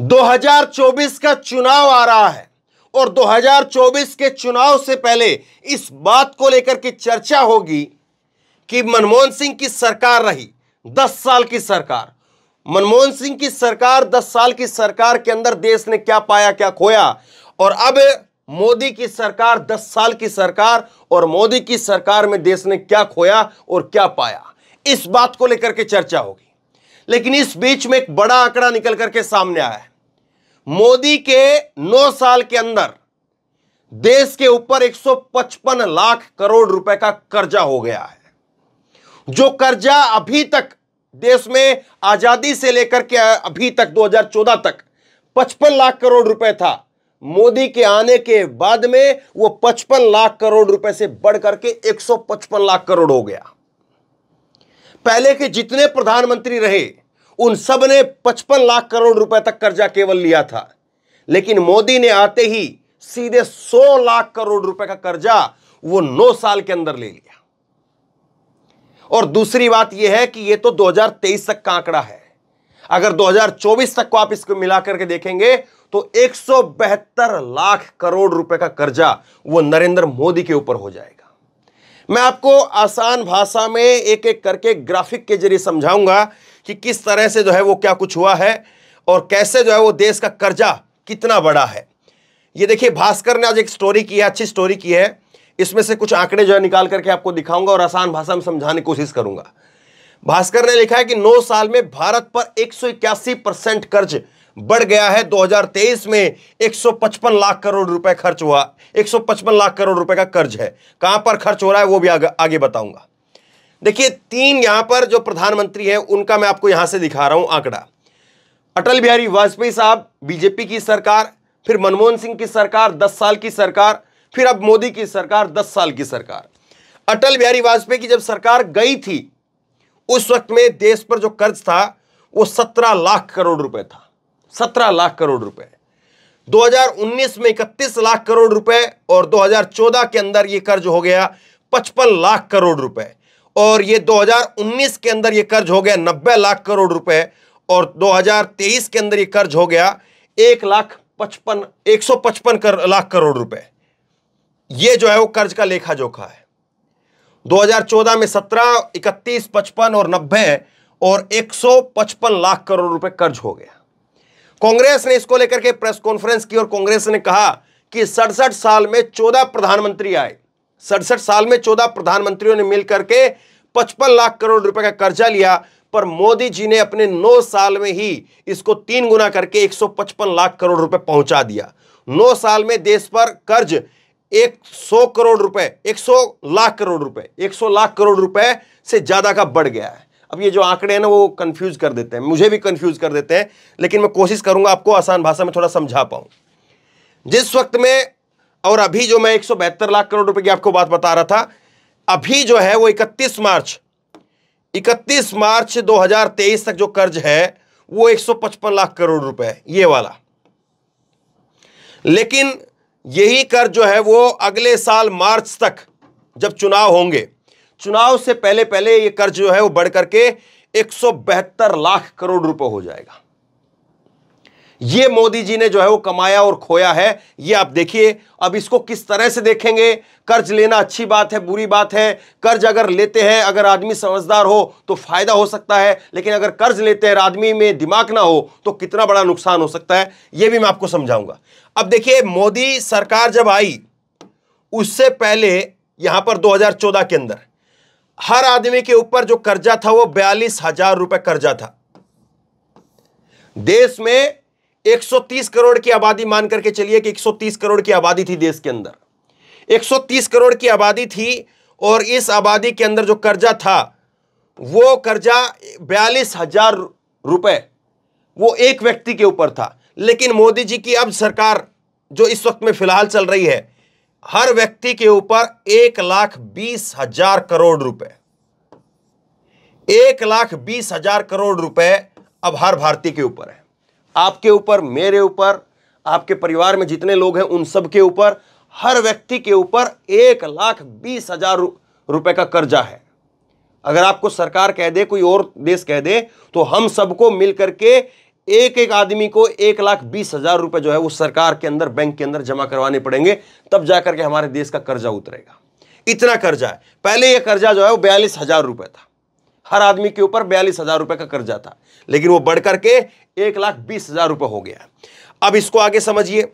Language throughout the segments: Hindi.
2024 का चुनाव आ रहा है और 2024 के चुनाव से पहले इस बात को लेकर के चर्चा होगी कि मनमोहन सिंह की सरकार रही 10 साल की सरकार मनमोहन सिंह की सरकार 10 साल की सरकार के अंदर देश ने क्या पाया क्या खोया और अब मोदी की सरकार 10 साल की सरकार और मोदी की सरकार में देश ने क्या खोया और क्या पाया इस बात को लेकर के चर्चा होगी लेकिन इस बीच में एक बड़ा आंकड़ा निकल करके सामने आया है मोदी के नौ साल के अंदर देश के ऊपर 155 लाख करोड़ रुपए का कर्जा हो गया है जो कर्जा अभी तक देश में आजादी से लेकर के अभी तक 2014 तक 55 लाख करोड़ रुपए था मोदी के आने के बाद में वो 55 लाख करोड़ रुपए से बढ़कर के 155 लाख करोड़ हो गया पहले के जितने प्रधानमंत्री रहे उन सब ने पचपन लाख करोड़ रुपए तक कर्जा केवल लिया था लेकिन मोदी ने आते ही सीधे 100 लाख करोड़ रुपए का कर्जा वो 9 साल के अंदर ले लिया और दूसरी बात यह है कि यह तो 2023 तक का आंकड़ा है अगर 2024 तक को आप इसको मिलाकर के देखेंगे तो एक लाख करोड़ रुपए का कर्जा वो नरेंद्र मोदी के ऊपर हो जाएगा मैं आपको आसान भाषा में एक एक करके ग्राफिक के जरिए समझाऊंगा कि किस तरह से जो है वो क्या कुछ हुआ है और कैसे जो है वो देश का कर्जा कितना बड़ा है ये देखिए भास्कर ने आज एक स्टोरी की है अच्छी स्टोरी की है इसमें से कुछ आंकड़े जो है निकाल करके आपको दिखाऊंगा और आसान भाषा में समझाने की कोशिश करूंगा भास्कर ने लिखा है कि 9 साल में भारत पर एक परसेंट कर्ज बढ़ गया है 2023 में 155 लाख करोड़ रुपए खर्च हुआ 155 लाख करोड़ रुपए का कर्ज है कहां पर खर्च हो रहा है वो भी आगे, आगे बताऊंगा देखिए तीन यहां पर जो प्रधानमंत्री हैं उनका मैं आपको यहां से दिखा रहा हूं आंकड़ा अटल बिहारी वाजपेयी साहब बीजेपी की सरकार फिर मनमोहन सिंह की सरकार दस साल की सरकार फिर अब मोदी की सरकार दस साल की सरकार अटल बिहारी वाजपेयी की जब सरकार गई थी उस वक्त में देश पर जो कर्ज था वो सत्रह लाख करोड़ रुपए था सत्रह लाख करोड़ रुपए 2019 में इकतीस लाख करोड़ रुपए और 2014 के अंदर ये कर्ज हो गया पचपन लाख करोड़ रुपए और ये 2019 के अंदर ये कर्ज हो गया नब्बे लाख करोड़ रुपए और 2023 के अंदर ये कर्ज हो गया एक लाख पचपन एक सौ पचपन कर, लाख करोड़ रुपए ये जो है वो कर्ज का लेखा जोखा है 2014 में 17, 31, पचपन और 90 और 155 लाख करोड़ रुपए कर्ज हो गया कांग्रेस ने इसको लेकर के प्रेस कॉन्फ्रेंस की और कांग्रेस ने कहा कि सड़सठ साल में चौदह प्रधानमंत्री आए सड़सठ साल में चौदह प्रधानमंत्रियों ने मिलकर के पचपन लाख करोड़ रुपए का कर्जा लिया पर मोदी जी ने अपने नौ साल में ही इसको तीन गुना करके एक सौ पचपन लाख करोड़ रुपए पहुंचा दिया नौ साल में देश पर कर्ज एक सौ करोड़ रुपए एक सौ लाख करोड़ रुपए एक सौ लाख करोड़ रुपए से ज़्यादा का बढ़ गया है अब ये जो आंकड़े हैं ना वो कंफ्यूज कर देते हैं मुझे भी कंफ्यूज कर देते हैं लेकिन मैं कोशिश करूंगा आपको आसान भाषा में थोड़ा समझा पाऊं जिस वक्त में और अभी जो मैं एक लाख करोड़ रुपए की आपको बात बता रहा था अभी जो है वो 31 मार्च 31 मार्च 2023 तक जो कर्ज है वो 155 लाख करोड़ रुपए है ये वाला लेकिन यही कर्ज जो है वो अगले साल मार्च तक जब चुनाव होंगे चुनाव से पहले पहले ये कर्ज जो है वो बढ़ करके एक लाख करोड़ रुपए हो जाएगा ये मोदी जी ने जो है वो कमाया और खोया है ये आप देखिए अब इसको किस तरह से देखेंगे कर्ज लेना अच्छी बात है बुरी बात है कर्ज अगर लेते हैं अगर आदमी समझदार हो तो फायदा हो सकता है लेकिन अगर कर्ज लेते हैं आदमी में दिमाग ना हो तो कितना बड़ा नुकसान हो सकता है यह भी मैं आपको समझाऊंगा अब देखिए मोदी सरकार जब आई उससे पहले यहां पर दो के अंदर हर आदमी के ऊपर जो कर्जा था वो बयालीस हजार रुपए कर्जा था देश में 130 करोड़ की आबादी मान करके चलिए कि 130 करोड़ की आबादी थी देश के अंदर 130 करोड़ की आबादी थी और इस आबादी के अंदर जो कर्जा था वो कर्जा बयालीस हजार रुपए वो एक व्यक्ति के ऊपर था लेकिन मोदी जी की अब सरकार जो इस वक्त में फिलहाल चल रही है हर व्यक्ति के ऊपर एक लाख बीस हजार करोड़ रुपए एक लाख बीस हजार करोड़ रुपए अब हर भारतीय के ऊपर है आपके ऊपर मेरे ऊपर आपके परिवार में जितने लोग हैं उन सब के ऊपर हर व्यक्ति के ऊपर एक लाख बीस हजार रुपए का कर्जा है अगर आपको सरकार कह दे कोई और देश कह दे तो हम सबको मिल करके एक एक आदमी को एक लाख बीस हजार रुपये जो है वो सरकार के अंदर बैंक के अंदर जमा करवाने पड़ेंगे तब जाकर के हमारे देश का कर्जा उतरेगा इतना कर्जा है पहले ये कर्जा जो है वो बयालीस हजार रुपए था हर आदमी के ऊपर बयालीस हजार रुपए का कर्जा था लेकिन वो बढ़ करके एक लाख बीस हजार रुपये हो गया अब इसको आगे समझिए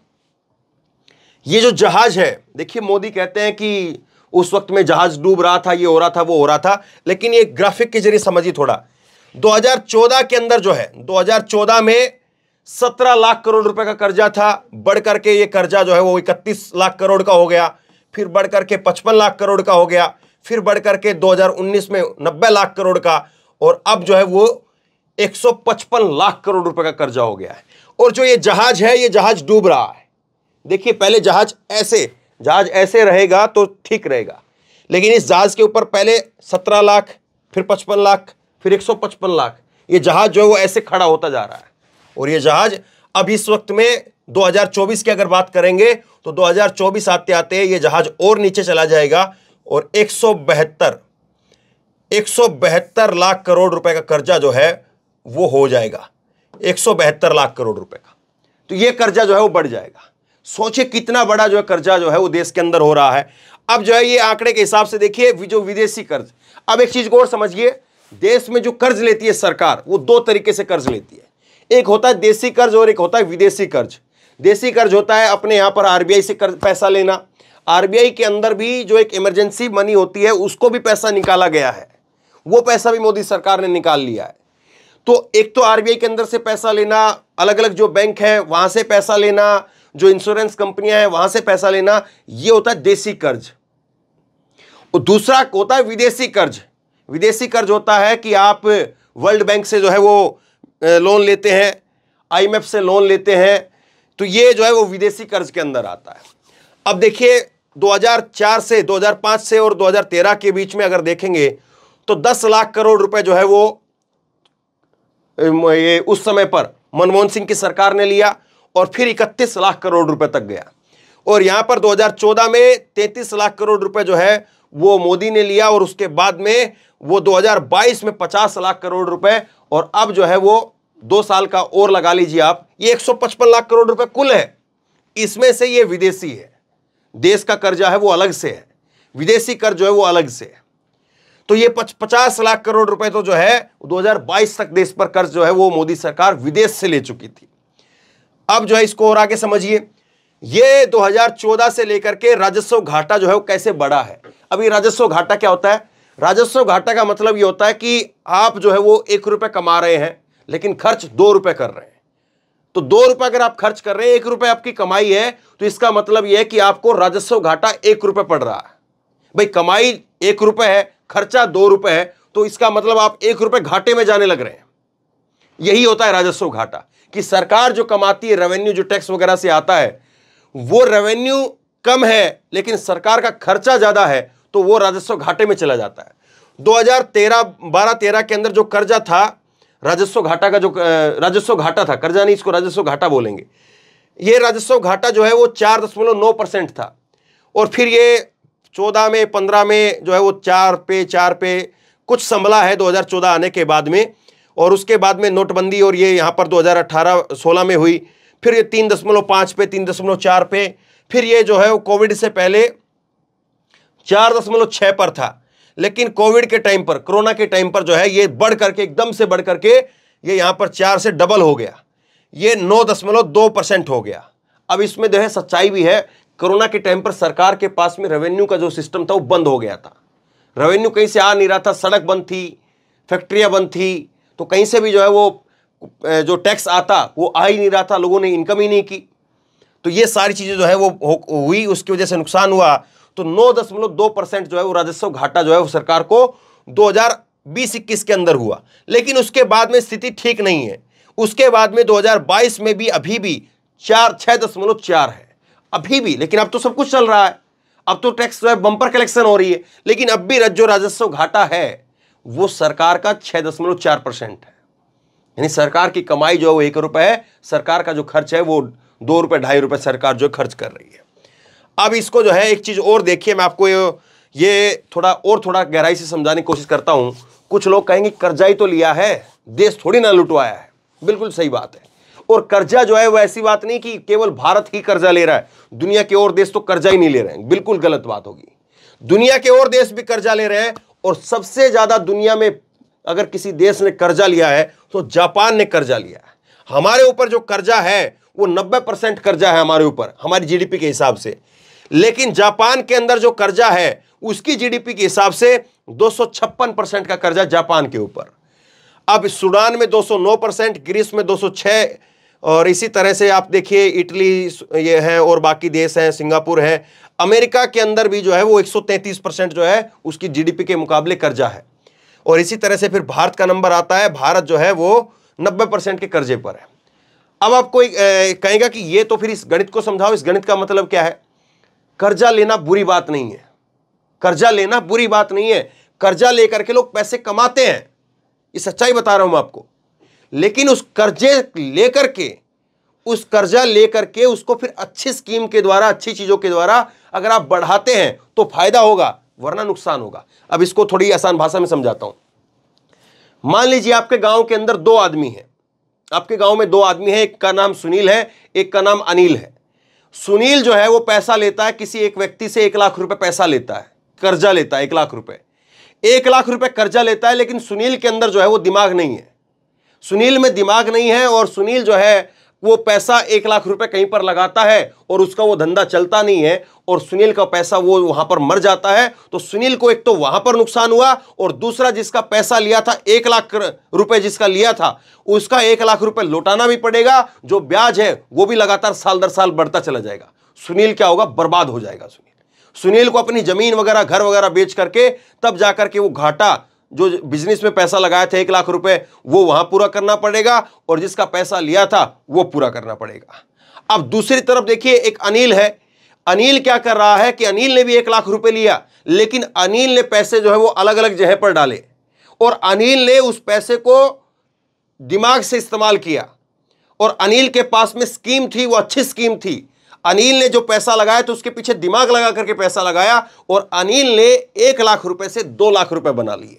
ये जो जहाज है देखिए मोदी कहते हैं कि उस वक्त में जहाज डूब रहा था ये हो रहा था वो हो रहा था लेकिन ये ग्राफिक के जरिए समझिए थोड़ा 2014 के अंदर जो है 2014 में 17 लाख करोड़ रुपए का कर्जा था बढ़ करके ये कर्जा जो है वो 31 लाख करोड़ का हो गया फिर बढ़ करके 55 लाख करोड़ का हो गया फिर बढ़ करके 2019 में 90 लाख करोड़ का और अब जो है वो 155 लाख करोड़ रुपए का कर्जा हो गया है और जो ये जहाज है ये जहाज डूब रहा है देखिए पहले जहाज ऐसे जहाज ऐसे रहेगा तो ठीक रहेगा लेकिन इस जहाज के ऊपर पहले 17 लाख फिर 55 लाख फिर 155 लाख ये जहाज जो है वो ऐसे खड़ा होता जा रहा है और ये जहाज अब इस वक्त में 2024 की अगर बात करेंगे तो 2024 आते आते ये जहाज और नीचे चला जाएगा और एक सौ लाख करोड़ रुपए का कर्जा जो है वो हो जाएगा एक लाख करोड़ रुपए का तो ये कर्जा जो है वो बढ़ जाएगा सोचिए कितना बड़ा जो है कर्जा जो है वो देश के अंदर हो रहा है अब जो है ये आंकड़े के हिसाब से देखिए जो विदेशी कर्ज अब एक चीज को और समझिए देश में जो कर्ज लेती है सरकार वो दो तरीके से कर्ज लेती है एक होता है देसी कर्ज और एक होता है विदेशी कर्ज देसी कर्ज होता है अपने यहां पर आरबीआई से कर्ज पैसा लेना आरबीआई के अंदर भी जो एक इमरजेंसी मनी होती है उसको भी पैसा निकाला गया है वो पैसा भी मोदी सरकार ने निकाल लिया है तो एक तो आरबीआई के अंदर से पैसा लेना अलग अलग जो बैंक है वहां से पैसा लेना जो इंश्योरेंस कंपनियां हैं वहां से पैसा लेना यह होता है देसी कर्ज और दूसरा होता है विदेशी कर्ज विदेशी कर्ज होता है कि आप वर्ल्ड बैंक से जो है वो लोन लेते हैं आईएमएफ से लोन लेते हैं तो ये जो है वो विदेशी कर्ज के अंदर आता है अब देखिए 2004 से 2005 से और 2013 के बीच में अगर देखेंगे तो 10 लाख करोड़ रुपए जो है वो ये उस समय पर मनमोहन सिंह की सरकार ने लिया और फिर इकतीस लाख करोड़ रुपए तक गया और यहां पर 2014 में 33 लाख करोड़ रुपए जो है वो मोदी ने लिया और उसके बाद में वो 2022 में 50 लाख करोड़ रुपए और अब जो है वो दो साल का और लगा लीजिए आप ये 155 लाख करोड़ रुपए कुल है इसमें से ये विदेशी है देश का कर्जा है वो अलग से है विदेशी कर्ज है वो अलग से है तो ये पचास लाख करोड़ रुपए तो जो है 2022 तक देश पर कर्ज जो है वो मोदी सरकार विदेश से ले चुकी थी अब जो है इसको और आगे समझिए ये 2014 से लेकर के राजस्व घाटा जो है वो कैसे बढ़ा है अब ये राजस्व घाटा क्या होता है राजस्व घाटा का मतलब ये होता है कि आप जो है वो एक रुपये कमा रहे हैं लेकिन खर्च दो रुपए कर रहे हैं तो दो रुपए अगर आप खर्च कर रहे हैं एक रुपए आपकी कमाई है तो इसका मतलब यह है कि आपको राजस्व घाटा एक रुपए पड़ रहा है भाई कमाई एक रुपए है खर्चा दो रुपए है तो इसका मतलब आप एक रुपए घाटे में जाने लग रहे हैं यही होता है राजस्व घाटा कि सरकार जो कमाती है रेवेन्यू जो टैक्स वगैरह से आता है वो रेवेन्यू कम है लेकिन सरकार का खर्चा ज़्यादा है तो वो राजस्व घाटे में चला जाता है 2013 12 13 के अंदर जो कर्जा था राजस्व घाटा का जो राजस्व घाटा था कर्जा नहीं इसको राजस्व घाटा बोलेंगे ये राजस्व घाटा जो है वो चार दशमलव नौ परसेंट था और फिर ये चौदह में पंद्रह में जो है वो चार पे चार पे कुछ संभला है 2014 आने के बाद में और उसके बाद में नोटबंदी और ये यहाँ पर 2018-16 में हुई फिर ये तीन दशमलव पाँच पे तीन दशमलव चार पे फिर ये जो है वो कोविड से पहले चार दशमलव छः पर था लेकिन कोविड के टाइम पर कोरोना के टाइम पर जो है ये बढ़ करके एकदम से बढ़ करके ये यहाँ पर चार से डबल हो गया ये नौ दशमलव दो परसेंट हो गया अब इसमें जो है सच्चाई भी है कोरोना के टाइम पर सरकार के पास में रेवेन्यू का जो सिस्टम था वो बंद हो गया था रेवेन्यू कहीं से आ नहीं रहा था सड़क बंद थी फैक्ट्रियाँ बंद थी तो कहीं से भी जो है वो जो टैक्स आता वो आ ही नहीं रहा था लोगों ने इनकम ही नहीं की तो ये सारी चीज़ें जो है वो हुई उसकी वजह से नुकसान हुआ तो नौ दो परसेंट जो है वो राजस्व घाटा जो है वो सरकार को दो हजार बीस इक्कीस के अंदर हुआ लेकिन उसके बाद में स्थिति ठीक नहीं है उसके बाद में 2022 में भी अभी भी चार छः दशमलव चार है अभी भी लेकिन अब तो सब कुछ चल रहा है अब तो टैक्स जो है बंपर कलेक्शन हो रही है लेकिन अब भी जो राजस्व घाटा है वो सरकार का छह दशमलव चार परसेंट है यानी सरकार की कमाई जो है वो एक रुपये है सरकार का जो खर्च है वो दो रुपये ढाई रुपये सरकार जो खर्च कर रही है अब इसको जो है एक चीज़ और देखिए मैं आपको ये थोड़ा और थोड़ा गहराई से समझाने की कोशिश करता हूं कुछ लोग कहेंगे कर्जा ही तो लिया है देश थोड़ी ना लुटवाया है बिल्कुल सही बात है और कर्जा जो है वो ऐसी बात नहीं कि केवल भारत ही कर्जा ले रहा है दुनिया के और देश तो कर्जा ही नहीं ले रहे हैं बिल्कुल गलत बात होगी दुनिया के और देश भी कर्जा ले रहे हैं और सबसे ज्यादा दुनिया में अगर किसी देश ने कर्जा लिया है तो जापान ने कर्जा लिया है हमारे ऊपर जो कर्जा है वो 90 परसेंट कर्जा है हमारे ऊपर हमारी जीडीपी के हिसाब से लेकिन जापान के अंदर जो कर्जा है उसकी जीडीपी के हिसाब से दो परसेंट का कर्जा जापान के ऊपर अब सूडान में 209 परसेंट ग्रीस में 206 और इसी तरह से आप देखिए इटली ये है और बाकी देश हैं सिंगापुर है अमेरिका के अंदर भी जो है वो 133 परसेंट जो है उसकी जीडीपी के मुकाबले कर्जा है और इसी तरह से फिर भारत का नंबर आता है भारत जो है वो 90 परसेंट के कर्जे पर है अब आप कोई कहेगा कि ये तो फिर इस गणित को समझाओ इस गणित का मतलब क्या है कर्जा लेना बुरी बात नहीं है कर्जा लेना बुरी बात नहीं है कर्जा लेकर के लोग पैसे कमाते हैं ये सच्चाई बता रहा हूं मैं आपको लेकिन उस कर्जे लेकर के उस कर्जा लेकर के उसको फिर अच्छी स्कीम के द्वारा अच्छी चीज़ों के द्वारा अगर आप बढ़ाते हैं तो फायदा होगा वरना नुकसान होगा अब इसको थोड़ी आसान भाषा में समझाता हूं मान लीजिए आपके गांव के अंदर दो आदमी हैं आपके गांव में दो आदमी हैं एक का नाम सुनील है एक का नाम अनिल है सुनील जो है वो पैसा लेता है किसी एक व्यक्ति से एक लाख रुपए पैसा लेता है कर्जा लेता है एक लाख रुपए एक लाख रुपए कर्जा लेता है लेकिन सुनील के अंदर जो है वो दिमाग नहीं है सुनील में दिमाग नहीं है और सुनील जो है वो पैसा एक लाख रुपए कहीं पर लगाता है और उसका वो धंधा चलता नहीं है और सुनील का पैसा वो वहां पर मर जाता है तो सुनील को एक तो वहां पर नुकसान हुआ और दूसरा जिसका पैसा लिया था एक लाख रुपए जिसका लिया था उसका एक लाख रुपए लौटाना भी पड़ेगा जो ब्याज है वो भी लगातार साल दर साल बढ़ता चला जाएगा सुनील क्या होगा बर्बाद हो जाएगा सुनील सुनील को अपनी जमीन वगैरह घर वगैरह बेच करके तब जाकर के वो घाटा जो बिजनेस में पैसा लगाया था एक लाख रुपए वो वहां पूरा करना पड़ेगा और जिसका पैसा लिया था वो पूरा करना पड़ेगा अब दूसरी तरफ देखिए एक अनिल है अनिल क्या कर रहा है कि अनिल ने भी एक लाख रुपए लिया लेकिन अनिल ने पैसे जो है वो अलग अलग जगह पर डाले और अनिल ने उस पैसे को दिमाग से इस्तेमाल किया और अनिल के पास में स्कीम थी वो अच्छी स्कीम थी अनिल ने जो पैसा लगाया तो उसके पीछे दिमाग लगा करके पैसा लगाया और अनिल ने एक लाख रुपए से दो लाख रुपए बना लिए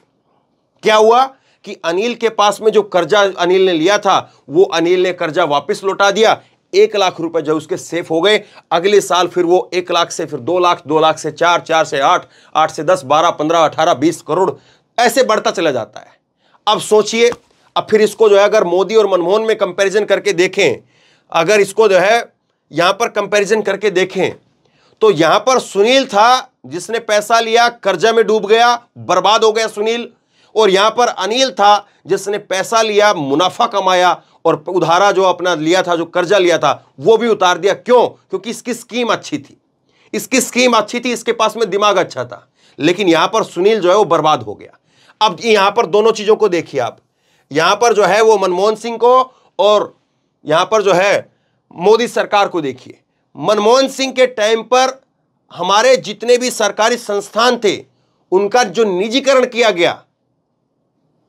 क्या हुआ कि अनिल के पास में जो कर्जा अनिल ने लिया था वो अनिल ने कर्जा वापस लौटा दिया एक लाख रुपए जो उसके सेफ हो गए अगले साल फिर वो एक लाख से फिर दो लाख दो लाख से चार चार से आठ आठ से दस बारह पंद्रह अठारह बीस करोड़ ऐसे बढ़ता चला जाता है अब सोचिए अब फिर इसको जो है अगर मोदी और मनमोहन में कंपैरिजन करके देखें अगर इसको जो है यहां पर कंपैरिजन करके देखें तो यहां पर सुनील था जिसने पैसा लिया कर्जा में डूब गया बर्बाद हो गया सुनील और यहां पर अनिल था जिसने पैसा लिया मुनाफा कमाया और उधारा जो अपना लिया था जो कर्जा लिया था वो भी उतार दिया क्यों क्योंकि इसकी स्कीम अच्छी थी इसकी स्कीम अच्छी थी इसके पास में दिमाग अच्छा था लेकिन यहां पर सुनील जो है वो बर्बाद हो गया अब यहां पर दोनों चीजों को देखिए आप यहां पर जो है वो मनमोहन सिंह को और यहां पर जो है मोदी सरकार को देखिए मनमोहन सिंह के टाइम पर हमारे जितने भी सरकारी संस्थान थे उनका जो निजीकरण किया गया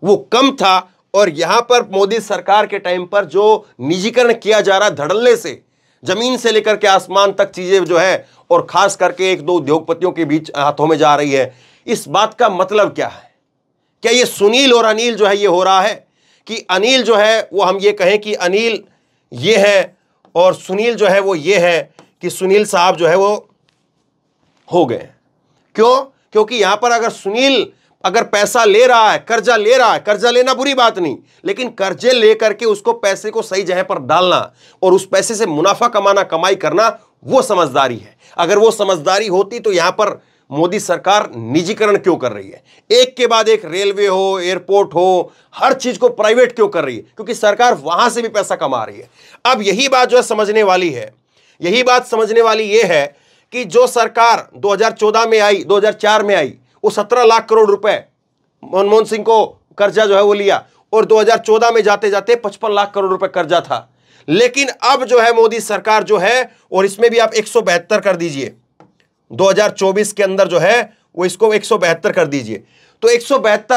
वो कम था और यहां पर मोदी सरकार के टाइम पर जो निजीकरण किया जा रहा धड़ल्ले से जमीन से लेकर के आसमान तक चीजें जो है और खास करके एक दो उद्योगपतियों के बीच हाथों में जा रही है इस बात का मतलब क्या है क्या ये सुनील और अनिल जो है ये हो रहा है कि अनिल जो है वो हम ये कहें कि अनिल ये है और सुनील जो है वो ये है कि सुनील साहब जो है वो हो गए क्यों क्योंकि यहां पर अगर सुनील अगर पैसा ले रहा है कर्जा ले रहा है कर्जा लेना बुरी बात नहीं लेकिन कर्जे लेकर के उसको पैसे को सही जगह पर डालना और उस पैसे से मुनाफा कमाना कमाई करना वो समझदारी है अगर वो समझदारी होती तो यहां पर मोदी सरकार निजीकरण क्यों कर रही है एक के बाद एक रेलवे हो एयरपोर्ट हो हर चीज को प्राइवेट क्यों कर रही है क्योंकि सरकार वहां से भी पैसा कमा रही है अब यही बात जो है समझने वाली है यही बात समझने वाली यह है कि जो सरकार 2014 में आई 2004 में आई वो सत्रह लाख करोड़ रुपए मनमोहन सिंह को कर्जा जो है वो लिया और 2014 में जाते जाते पचपन लाख करोड़ रुपए कर्जा था लेकिन अब जो है मोदी सरकार जो है और इसमें भी आप एक कर दीजिए 2024 के अंदर जो है वो इसको एक कर दीजिए तो एक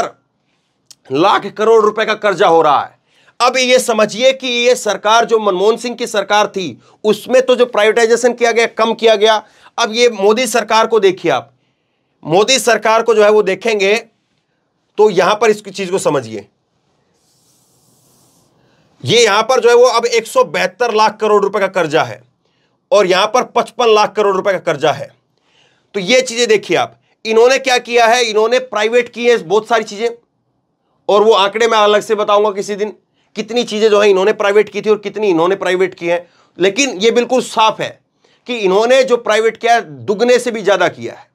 लाख करोड़ रुपए का कर्जा हो रहा है अब ये समझिए कि ये सरकार जो मनमोहन सिंह की सरकार थी उसमें तो जो प्राइवेटाइजेशन किया गया कम किया गया अब ये मोदी सरकार को देखिए आप मोदी सरकार को जो है वो देखेंगे तो यहां पर इस चीज को समझिए ये यहां पर जो है वो अब एक लाख करोड़ रुपए का कर्जा है और यहां पर 55 लाख करोड़ रुपए का कर्जा है तो ये चीजें देखिए आप इन्होंने क्या किया है इन्होंने प्राइवेट की है बहुत सारी चीजें और वो आंकड़े मैं अलग से बताऊंगा किसी दिन कितनी चीजें जो है इन्होंने प्राइवेट की थी और कितनी इन्होंने प्राइवेट की है लेकिन ये बिल्कुल साफ है कि इन्होंने जो प्राइवेट किया है दुगने से भी ज्यादा किया है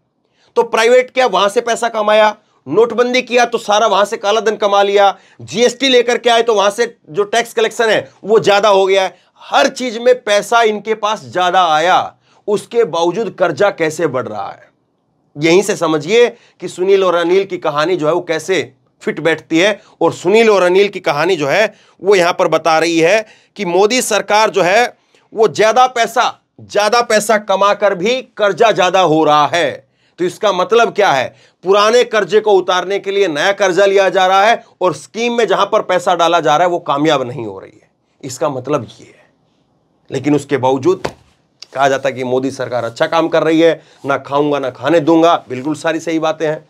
तो प्राइवेट क्या वहां से पैसा कमाया नोटबंदी किया तो सारा वहां से काला धन कमा लिया जीएसटी लेकर के आए तो वहां से जो टैक्स कलेक्शन है वो ज्यादा हो गया है हर चीज में पैसा इनके पास ज्यादा आया उसके बावजूद कर्जा कैसे बढ़ रहा है यहीं से समझिए कि सुनील और अनिल की कहानी जो है वो कैसे फिट बैठती है और सुनील और अनिल की कहानी जो है वो यहां पर बता रही है कि मोदी सरकार जो है वो ज्यादा पैसा ज्यादा पैसा कमाकर भी कर्जा ज्यादा हो रहा है तो इसका मतलब क्या है पुराने कर्जे को उतारने के लिए नया कर्जा लिया जा रहा है और स्कीम में जहां पर पैसा डाला जा रहा है वो कामयाब नहीं हो रही है इसका मतलब ये है लेकिन उसके बावजूद कहा जाता है कि मोदी सरकार अच्छा काम कर रही है ना खाऊंगा ना खाने दूंगा बिल्कुल सारी सही बातें हैं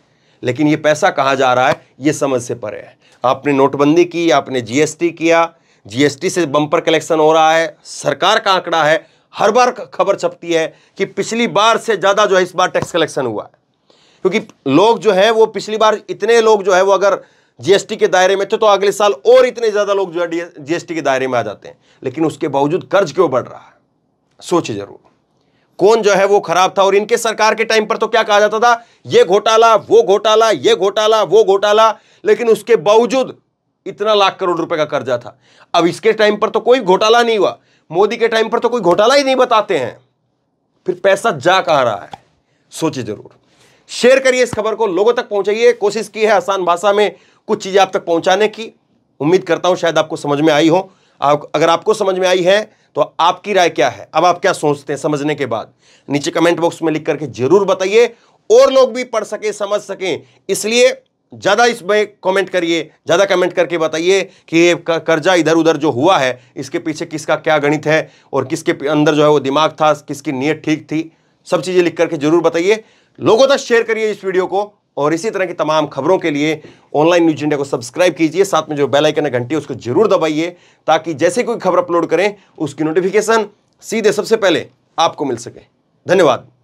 लेकिन ये पैसा कहाँ जा रहा है ये समझ से परे है आपने नोटबंदी की आपने जीएसटी किया जीएसटी से बम्पर कलेक्शन हो रहा है सरकार का आंकड़ा है हर बार खबर छपती है कि पिछली बार से ज़्यादा जो है इस बार टैक्स कलेक्शन हुआ है क्योंकि लोग जो है वो पिछली बार इतने लोग जो है वो अगर जीएसटी के दायरे में थे तो अगले साल और इतने ज़्यादा लोग जो है जीएसटी के दायरे में आ जाते हैं लेकिन उसके बावजूद कर्ज क्यों बढ़ रहा है सोचे जरूर कौन जो है वो खराब था और इनके सरकार के टाइम पर तो क्या कहा जाता था ये घोटाला वो घोटाला ये घोटाला वो घोटाला लेकिन उसके बावजूद इतना लाख करोड़ रुपए का कर्जा था अब इसके टाइम पर तो कोई घोटाला नहीं हुआ मोदी के टाइम पर तो कोई घोटाला ही नहीं बताते हैं फिर पैसा जा कहा रहा है सोचिए जरूर शेयर करिए इस खबर को लोगों तक पहुंचाइए कोशिश की है आसान भाषा में कुछ चीज़ें आप तक पहुंचाने की उम्मीद करता हूं शायद आपको समझ में आई हो आप अगर आपको समझ में आई है तो आपकी राय क्या है अब आप क्या सोचते हैं समझने के बाद नीचे कमेंट बॉक्स में लिख करके जरूर बताइए और लोग भी पढ़ सकें समझ सकें इसलिए ज़्यादा इसमें कमेंट करिए ज़्यादा कमेंट करके बताइए कि ये कर्जा इधर उधर जो हुआ है इसके पीछे किसका क्या गणित है और किसके अंदर जो है वो दिमाग था किसकी नीयत ठीक थी सब चीज़ें लिख करके ज़रूर बताइए लोगों तक शेयर करिए इस वीडियो को और इसी तरह की तमाम खबरों के लिए ऑनलाइन न्यूज इंडिया को सब्सक्राइब कीजिए साथ में जो बेल आइकन है घंटी उसको जरूर दबाइए ताकि जैसे कोई खबर अपलोड करें उसकी नोटिफिकेशन सीधे सबसे पहले आपको मिल सके धन्यवाद